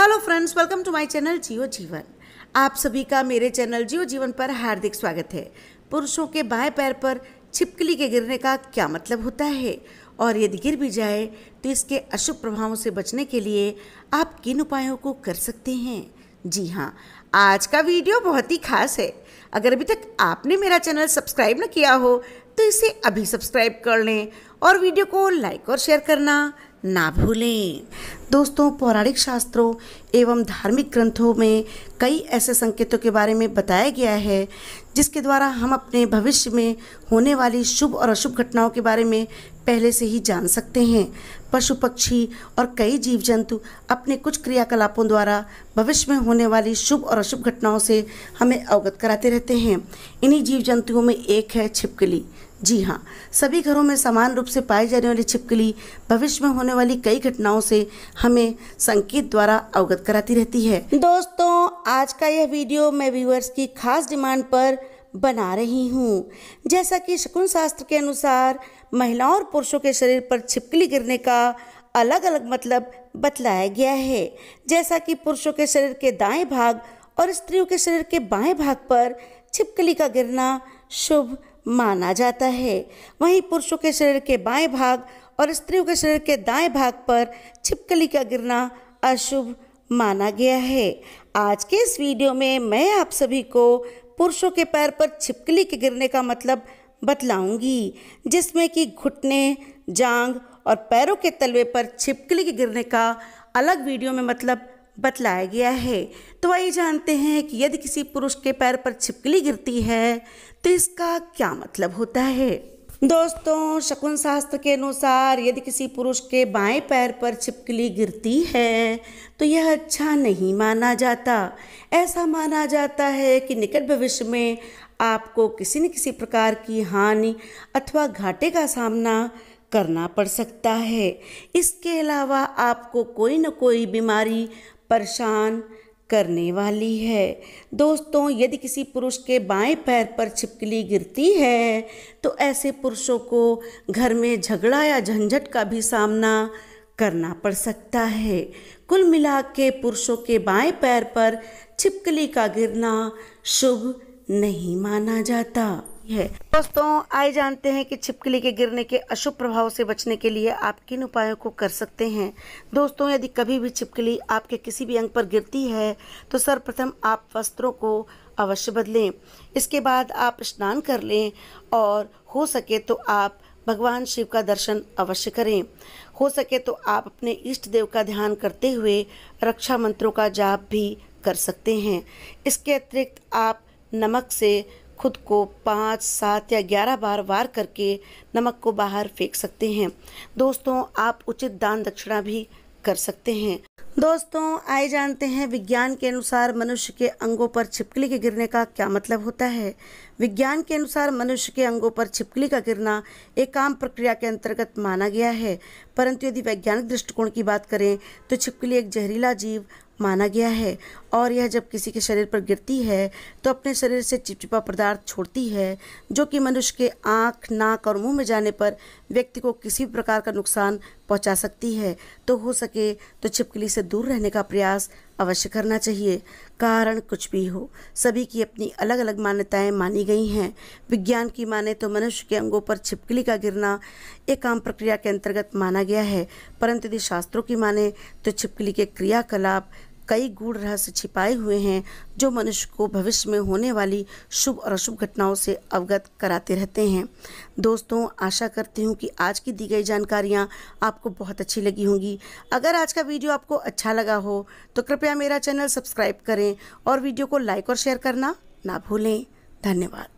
hello friends welcome to my channel Jiyo Jeevan आप सभी का मेरे चैनल जियो जीवन पर हार्दिक स्वागत है पुरुषों के बाएं पैर पर छिपकली के गिरने का क्या मतलब होता है और यदि गिर भी जाए तो इसके अशुभ प्रभावों से बचने के लिए आप किन उपायों को कर सकते हैं जी हाँ आज का वीडियो बहुत ही खास है अगर अभी तक आपने मेरा चैनल सब्सक्राइब न किया हो तो इसे अभी सब्सक्राइब कर लें और वीडियो को लाइक और शेयर करना ना भूलें दोस्तों पौराणिक शास्त्रों एवं धार्मिक ग्रंथों में कई ऐसे संकेतों के बारे में बताया गया है जिसके द्वारा हम अपने भविष्य में होने वाली शुभ और अशुभ घटनाओं के बारे में पहले से ही जान सकते हैं पशु पक्षी और कई जीव जंतु अपने कुछ क्रियाकलापों द्वारा भविष्य में होने वाली शुभ और अशुभ घटनाओं से हमें अवगत कराते रहते हैं इन्हीं जीव जंतुओं में एक है छिपकली जी हाँ सभी घरों में समान रूप से पाई जाने वाली छिपकली भविष्य में होने वाली कई घटनाओं से हमें संकेत द्वारा अवगत कराती रहती है दोस्तों आज का यह वीडियो मैं व्यूअर्स की खास डिमांड पर बना रही हूँ जैसा कि शकुन शास्त्र के अनुसार महिलाओं और पुरुषों के शरीर पर छिपकली गिरने का अलग अलग मतलब बतलाया गया है जैसा कि पुरुषों के शरीर के दाएं भाग और स्त्रियों के शरीर के बाएं भाग पर छिपकली का गिरना शुभ माना जाता है वहीं पुरुषों के शरीर के बाएं भाग और स्त्रियों के शरीर के दाएं भाग पर छिपकली का गिरना अशुभ माना गया है आज के इस वीडियो में मैं आप सभी को पुरुषों के पैर पर छिपकली के गिरने का मतलब बतलाऊंगी जिसमें कि घुटने जांग और पैरों के तलवे पर छिपकली के गिरने का अलग वीडियो में मतलब बतलाया गया है तो आइए जानते हैं कि यदि किसी पुरुष के पैर पर छिपकली गिरती है तो इसका क्या मतलब होता है दोस्तों शकुन शास्त्र के अनुसार यदि किसी पुरुष के बाएं पैर पर छिपकली गिरती है तो यह अच्छा नहीं माना जाता ऐसा माना जाता है कि निकट भविष्य में आपको किसी न किसी प्रकार की हानि अथवा घाटे का सामना करना पड़ सकता है इसके अलावा आपको कोई न कोई बीमारी परेशान करने वाली है दोस्तों यदि किसी पुरुष के बाएं पैर पर छिपकली गिरती है तो ऐसे पुरुषों को घर में झगड़ा या झंझट का भी सामना करना पड़ सकता है कुल मिला के पुरुषों के बाएं पैर पर छिपकली का गिरना शुभ नहीं माना जाता है दोस्तों आए जानते हैं कि छिपकली के गिरने के अशुभ प्रभाव से बचने के लिए आप किन उपायों को कर सकते हैं दोस्तों यदि कभी भी छिपकली आपके किसी भी अंग पर गिरती है तो सर्वप्रथम आप वस्त्रों को अवश्य बदलें इसके बाद आप स्नान कर लें और हो सके तो आप भगवान शिव का दर्शन अवश्य करें हो सके तो आप अपने इष्ट देव का ध्यान करते हुए रक्षा मंत्रों का जाप भी कर सकते हैं इसके अतिरिक्त आप नमक से खुद को पाँच सात या ग्यारह बार वार करके नमक को बाहर फेंक सकते हैं दोस्तों आप उचित दान दक्षिणा भी कर सकते हैं दोस्तों आए जानते हैं विज्ञान के अनुसार मनुष्य के अंगों पर छिपकली के गिरने का क्या मतलब होता है विज्ञान के अनुसार मनुष्य के अंगों पर छिपकली का गिरना एक आम प्रक्रिया के अंतर्गत माना गया है परंतु यदि वैज्ञानिक दृष्टिकोण की बात करें तो छिपकली एक जहरीला जीव माना गया है और यह जब किसी के शरीर पर गिरती है तो अपने शरीर से चिपचिपा पदार्थ छोड़ती है जो कि मनुष्य के आँख नाक और मुंह में जाने पर व्यक्ति को किसी भी प्रकार का नुकसान पहुंचा सकती है तो हो सके तो छिपकली से दूर रहने का प्रयास अवश्य करना चाहिए कारण कुछ भी हो सभी की अपनी अलग अलग मान्यताएं मानी गई हैं विज्ञान की माने तो मनुष्य के अंगों पर छिपकली का गिरना एक आम प्रक्रिया के अंतर्गत माना गया है परंतु यदि शास्त्रों की माने तो छिपकली के क्रियाकलाप कई गूढ़ रहस्य छिपाए हुए हैं जो मनुष्य को भविष्य में होने वाली शुभ और अशुभ घटनाओं से अवगत कराते रहते हैं दोस्तों आशा करती हूँ कि आज की दी गई जानकारियाँ आपको बहुत अच्छी लगी होंगी अगर आज का वीडियो आपको अच्छा लगा हो तो कृपया मेरा चैनल सब्सक्राइब करें और वीडियो को लाइक और शेयर करना ना भूलें धन्यवाद